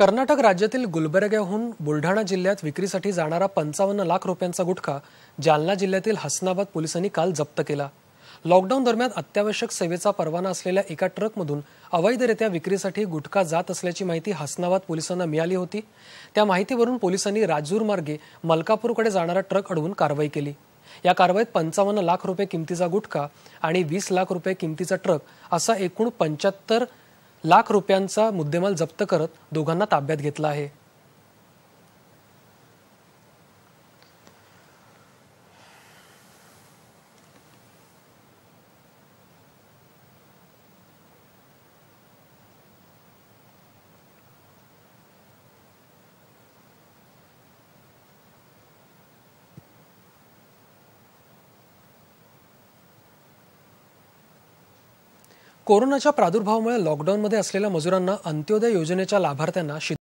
कर्नाटक राज्यातील गुलबर्ग्याहून बुलढाणा जिल्ह्यात विक्रीसाठी जाणारा पंचावन्न लाख रुपयांचा गुटखा जालना जिल्ह्यातील हसनाबाद पोलिसांनी काल जप्त केला लॉकडाऊन दरम्यान अत्यावश्यक सेवेचा परवाना असलेल्या एका ट्रकमधून अवैधरित्या विक्रीसाठी गुटखा जात असल्याची माहिती हसनाबाद पोलिसांना मिळाली होती त्या माहितीवरून पोलिसांनी राजूर मार्गे मलकापूरकडे जाणारा ट्रक अडवून कारवाई केली या कारवाईत पंचावन्न लाख रुपये किमतीचा गुटखा आणि वीस लाख रुपये किमतीचा ट्रक असा एकूण पंच्याहत्तर लाख रुपयांचा मुद्देमाल जप्त करत दोघांना ताब्यात घेतला आहे कोरोनाच्या प्रादुर्भावामुळे लॉकडाऊनमध्ये असलेल्या मजुरांना अंत्योदय योजनेच्या लाभार्थ्यांना